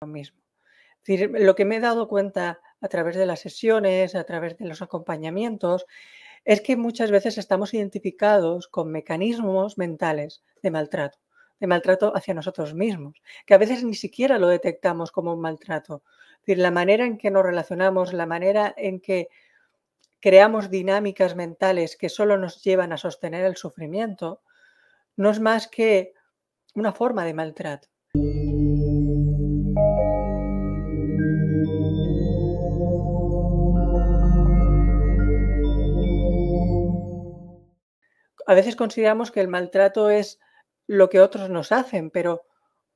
lo mismo. lo que me he dado cuenta a través de las sesiones, a través de los acompañamientos, es que muchas veces estamos identificados con mecanismos mentales de maltrato, de maltrato hacia nosotros mismos, que a veces ni siquiera lo detectamos como un maltrato. la manera en que nos relacionamos, la manera en que creamos dinámicas mentales que solo nos llevan a sostener el sufrimiento, no es más que una forma de maltrato. a veces consideramos que el maltrato es lo que otros nos hacen, pero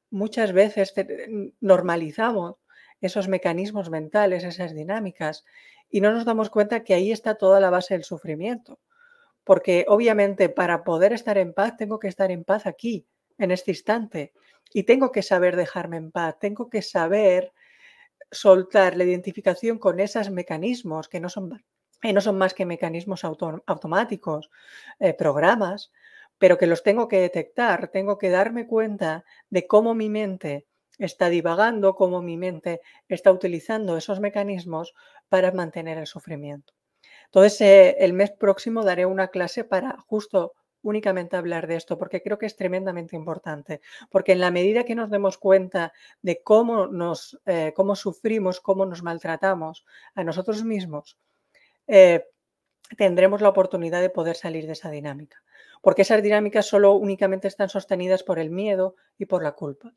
muchas veces normalizamos esos mecanismos mentales, esas dinámicas, y no nos damos cuenta que ahí está toda la base del sufrimiento. Porque obviamente para poder estar en paz tengo que estar en paz aquí, en este instante, y tengo que saber dejarme en paz, tengo que saber soltar la identificación con esos mecanismos que no son y no son más que mecanismos automáticos, eh, programas, pero que los tengo que detectar, tengo que darme cuenta de cómo mi mente está divagando, cómo mi mente está utilizando esos mecanismos para mantener el sufrimiento. Entonces, eh, el mes próximo daré una clase para justo únicamente hablar de esto, porque creo que es tremendamente importante, porque en la medida que nos demos cuenta de cómo nos, eh, cómo sufrimos, cómo nos maltratamos a nosotros mismos, eh, tendremos la oportunidad de poder salir de esa dinámica. Porque esas dinámicas solo únicamente están sostenidas por el miedo y por la culpa.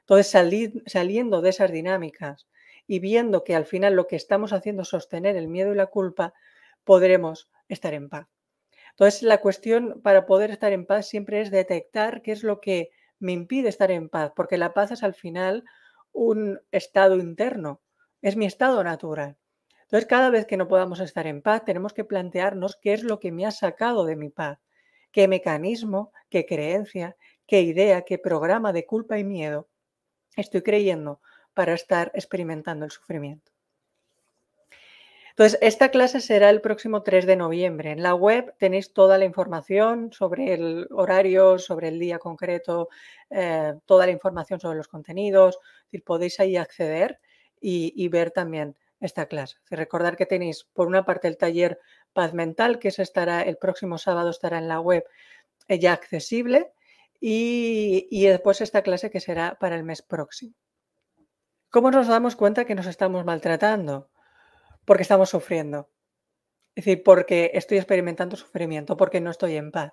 Entonces, salir, saliendo de esas dinámicas y viendo que al final lo que estamos haciendo es sostener el miedo y la culpa, podremos estar en paz. Entonces, la cuestión para poder estar en paz siempre es detectar qué es lo que me impide estar en paz, porque la paz es al final un estado interno, es mi estado natural. Entonces, cada vez que no podamos estar en paz, tenemos que plantearnos qué es lo que me ha sacado de mi paz, qué mecanismo, qué creencia, qué idea, qué programa de culpa y miedo estoy creyendo para estar experimentando el sufrimiento. Entonces, esta clase será el próximo 3 de noviembre. En la web tenéis toda la información sobre el horario, sobre el día concreto, eh, toda la información sobre los contenidos. podéis ahí acceder y ver también esta clase. recordar que tenéis, por una parte, el taller Paz Mental, que se estará el próximo sábado, estará en la web eh, ya accesible, y, y después esta clase que será para el mes próximo. ¿Cómo nos damos cuenta que nos estamos maltratando? Porque estamos sufriendo. Es decir, porque estoy experimentando sufrimiento, porque no estoy en paz.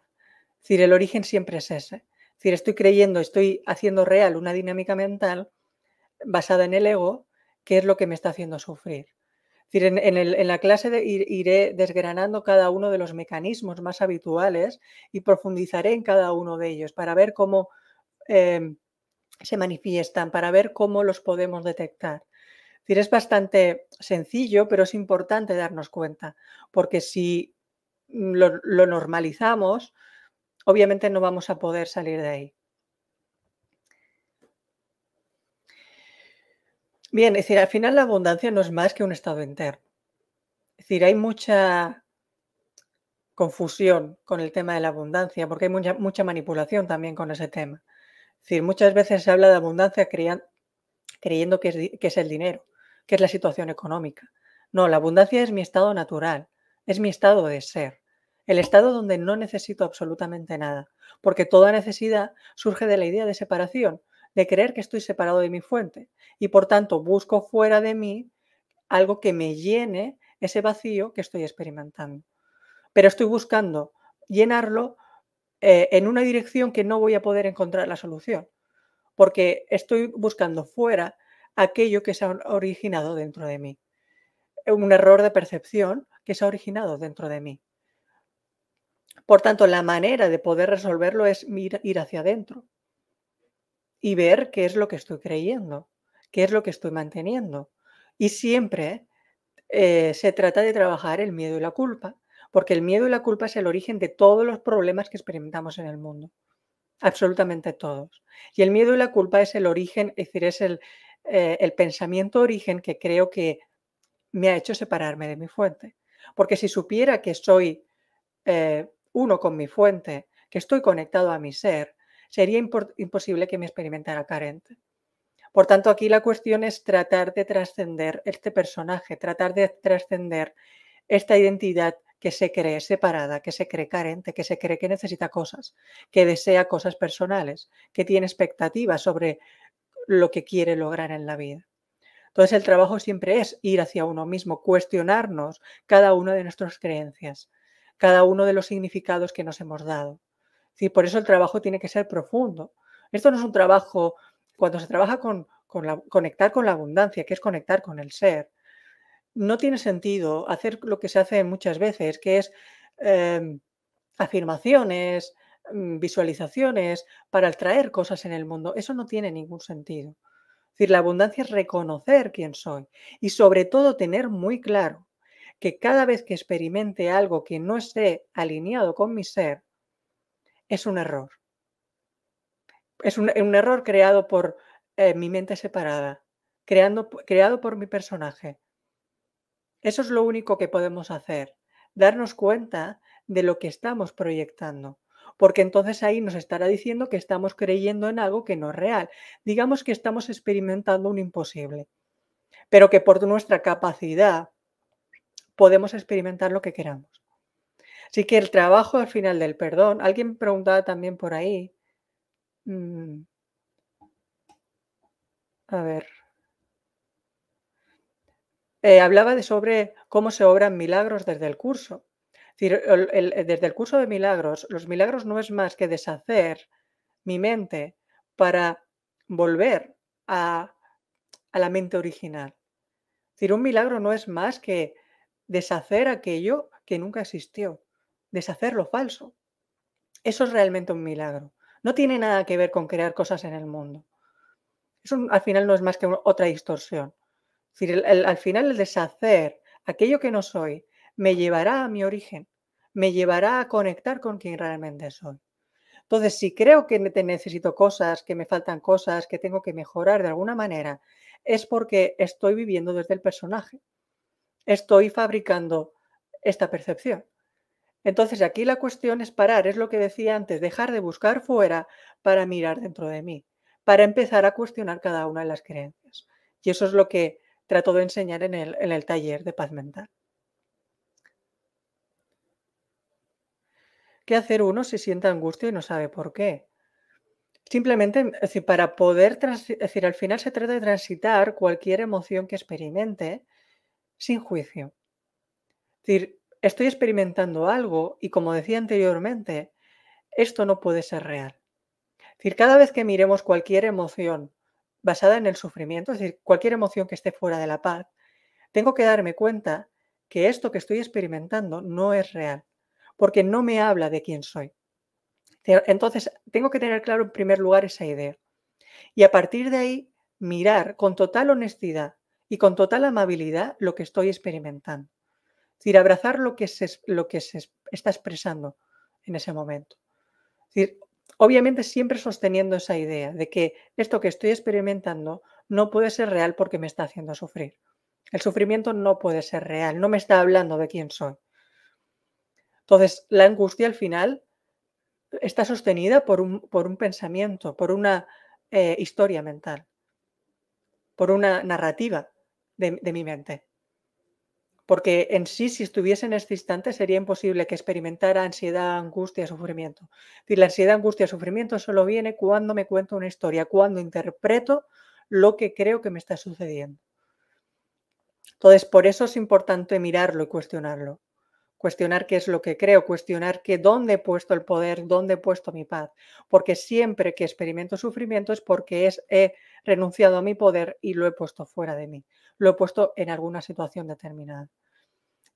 Es decir, el origen siempre es ese. Es decir, estoy creyendo, estoy haciendo real una dinámica mental basada en el ego qué es lo que me está haciendo sufrir. en, la clase iré desgranando cada uno de los mecanismos más habituales y profundizaré en cada uno de ellos para ver cómo em, se manifiestan, para ver cómo los podemos detectar. Es es bastante sencillo, pero es importante darnos cuenta, porque si mm, lo normalizamos, obviamente no vamos a poder salir de ahí. Bien, es decir, al final la abundancia no es más que un estado interno. Es decir, hay mucha confusión con el tema de la abundancia, porque hay mucha, mucha manipulación también con ese tema. Es decir, muchas veces se habla de abundancia creyendo que es el dinero, que es la situación económica. No, la abundancia es mi estado natural, es mi estado de ser, el estado donde no necesito absolutamente nada, porque toda necesidad surge de la idea de separación, de creer que estoy separado de mi fuente y por tanto busco fuera de mí algo que me llene ese vacío que estoy experimentando. Pero estoy buscando llenarlo eh, en una dirección que no voy a poder encontrar la solución, porque estoy buscando fuera aquello que se ha originado dentro de mí, un error de percepción que se ha originado dentro de mí. Por tanto, la manera de poder resolverlo es ir hacia adentro, y ver qué es lo que estoy creyendo, qué es lo que estoy manteniendo. Y siempre eh, se trata de trabajar el miedo y la culpa, porque el miedo y la culpa es el origen de todos los problemas que experimentamos en el mundo, absolutamente todos. Y el miedo y la culpa es el origen, es decir, es el, eh, pensamiento origen que creo que me ha hecho separarme de mi fuente. Porque si supiera que soy eh, uno con mi fuente, que estoy conectado a mi ser, sería imposible que me experimentara carente. Por tanto, aquí la cuestión es tratar de trascender este personaje, tratar de trascender esta identidad que se cree separada, que se cree carente, que se cree que necesita cosas, que desea cosas personales, que tiene expectativas sobre lo que quiere lograr en la vida. Entonces el trabajo siempre es ir hacia uno mismo, cuestionarnos cada una de nuestras creencias, cada uno de los significados que nos hemos dado por eso el trabajo tiene que ser profundo. Esto no es un trabajo, cuando se trabaja con, la, conectar con la abundancia, que es conectar con el ser, no tiene sentido hacer lo que se hace muchas veces, que es em, afirmaciones, mm, visualizaciones para atraer cosas en el mundo. Eso no tiene ningún sentido. decir, la abundancia es reconocer quién soy y sobre todo tener muy claro que cada vez que experimente algo que no esté alineado con mi ser, es un error. Es un, error creado por eh, mi mente separada, creado por mi personaje. Eso es lo único que podemos hacer, darnos cuenta de lo que estamos proyectando, porque entonces ahí nos estará diciendo que estamos creyendo en algo que no es real. Digamos que estamos experimentando un imposible, pero que por nuestra capacidad podemos experimentar lo que queramos. Así que el trabajo al final del perdón. Alguien preguntaba también por ahí. Mm, a ver. Eh, hablaba de sobre cómo se obran milagros desde el curso. Eh, desde el curso de milagros, los milagros no es más que deshacer mi mente para volver a, la mente original. decir, un milagro no es más que deshacer aquello que nunca existió deshacer lo falso. Eso es realmente un milagro. No tiene nada que ver con crear cosas en el mundo. Eso al final no es más que otra distorsión. al final el deshacer aquello que no soy me llevará a mi origen, me llevará a conectar con quien realmente soy. Entonces, si creo que necesito cosas, que me faltan cosas, que tengo que mejorar de alguna manera, es porque estoy viviendo desde el personaje. Estoy fabricando esta percepción. Entonces aquí la cuestión es parar, es lo que decía antes, dejar de buscar fuera para mirar dentro de mí, para empezar a cuestionar cada una de las creencias. Y eso es lo que trato de enseñar en el, en el taller de paz mental. ¿Qué hacer uno si siente angustia y no sabe por qué? Simplemente, mm, para poder, es decir, al final se trata de transitar cualquier emoción que experimente sin juicio. Es decir, estoy experimentando algo y como decía anteriormente, esto no puede ser real. cada vez que miremos cualquier emoción basada en el sufrimiento, es decir, cualquier emoción que esté fuera de la paz, tengo que darme cuenta que esto que estoy experimentando no es real, porque no me habla de quién soy. Entonces, tengo que tener claro en primer lugar esa idea. Y a partir de ahí, mirar con total honestidad y con total amabilidad lo que estoy experimentando. Es decir, abrazar lo que se, lo que se está expresando en ese momento. decir, obviamente siempre sosteniendo esa idea de que esto que estoy experimentando no puede ser real porque me está haciendo sufrir. El sufrimiento no puede ser real, no me está hablando de quién soy. Entonces, la angustia al final está sostenida por un, por un pensamiento, por una eh, historia mental, por una narrativa de mi mente porque en sí, si estuviese en este instante, sería imposible que experimentara ansiedad, angustia, sufrimiento. la ansiedad, angustia, sufrimiento solo viene cuando me cuento una historia, cuando interpreto lo que creo que me está sucediendo. Entonces, por eso es importante mirarlo y cuestionarlo. Cuestionar qué es lo que creo, cuestionar que dónde he puesto el poder, dónde he puesto mi paz. Porque siempre que experimento sufrimiento es porque he renunciado a mi poder y lo he puesto fuera de mí lo he puesto en alguna situación determinada.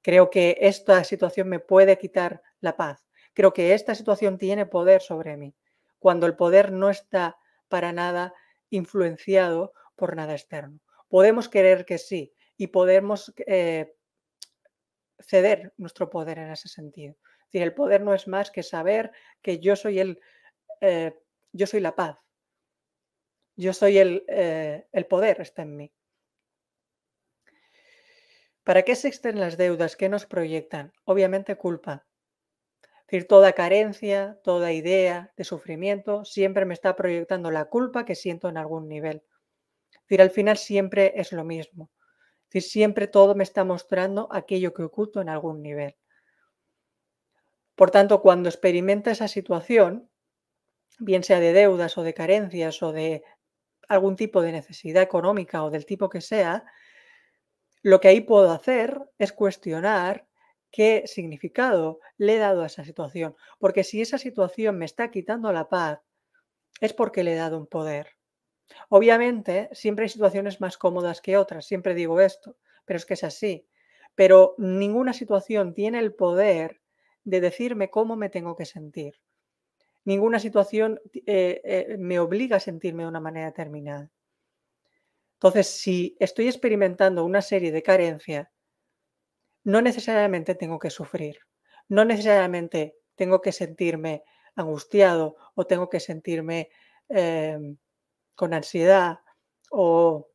Creo que esta situación me puede quitar la paz. Creo que esta situación tiene poder sobre mí, cuando el poder no está para nada influenciado por nada externo. Podemos querer que sí y podemos eh, ceder nuestro poder en ese sentido. el poder no es más que saber que yo soy el, eh, yo soy la paz, yo soy el, eh, el poder está en mí. ¿Para qué existen las deudas? ¿Qué nos proyectan? Obviamente culpa. Es decir, toda carencia, toda idea de sufrimiento siempre me está proyectando la culpa que siento en algún nivel. Es decir, al final siempre es lo mismo. Es decir, siempre todo me está mostrando aquello que oculto en algún nivel. Por tanto, cuando experimenta esa situación, bien sea de deudas o de carencias o de algún tipo de necesidad económica o del tipo que sea, lo que ahí puedo hacer es cuestionar qué significado le he dado a esa situación, porque si esa situación me está quitando la paz, es porque le he dado un poder. Obviamente, siempre hay situaciones más cómodas que otras, siempre digo esto, pero es que es así. Pero ninguna situación tiene el poder de decirme cómo me tengo que sentir. Ninguna situación eh, eh, me obliga a sentirme de una manera determinada. Entonces, si estoy experimentando una serie de carencias, no necesariamente tengo que sufrir, no necesariamente tengo que sentirme angustiado o tengo que sentirme em, con ansiedad o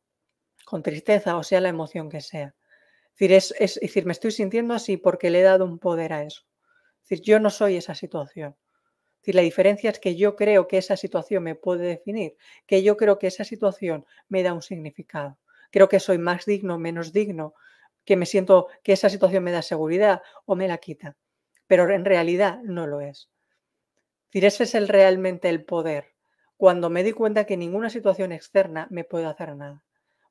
con tristeza o sea la emoción que sea. decir, es decir, me estoy sintiendo así porque le he dado un poder a eso. Es decir, yo no soy esa situación la diferencia es que yo creo que esa situación me puede definir, que yo creo que esa situación me da un significado. Creo que soy más digno, menos digno, que me siento que esa situación me da seguridad o me la quita. Pero en realidad no lo es. ese es el, realmente el poder, cuando me di cuenta que ninguna situación externa me puede hacer nada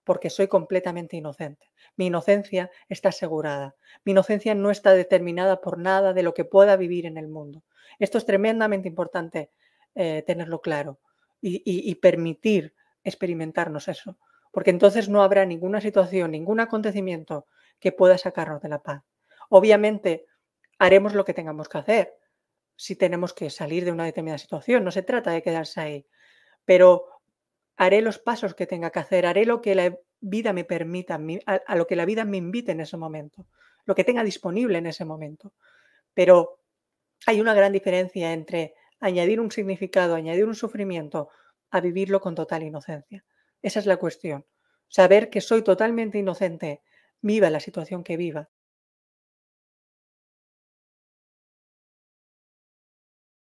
porque soy completamente inocente. Mi inocencia está asegurada. Mi inocencia no está determinada por nada de lo que pueda vivir en el mundo. Esto es tremendamente importante eh, tenerlo claro y permitir experimentarnos eso, porque entonces no habrá ninguna situación, ningún acontecimiento que pueda sacarnos de la paz. Obviamente haremos lo que tengamos que hacer si tenemos que salir de una determinada situación, no se trata de quedarse ahí, pero haré los pasos que tenga que hacer, haré lo que la vida me permita, a, lo que la vida me invite en ese momento, lo que tenga disponible en ese momento. Pero hay una gran diferencia entre añadir un significado, añadir un sufrimiento, a vivirlo con total inocencia. Esa es la cuestión. Saber que soy totalmente inocente, viva la situación que viva,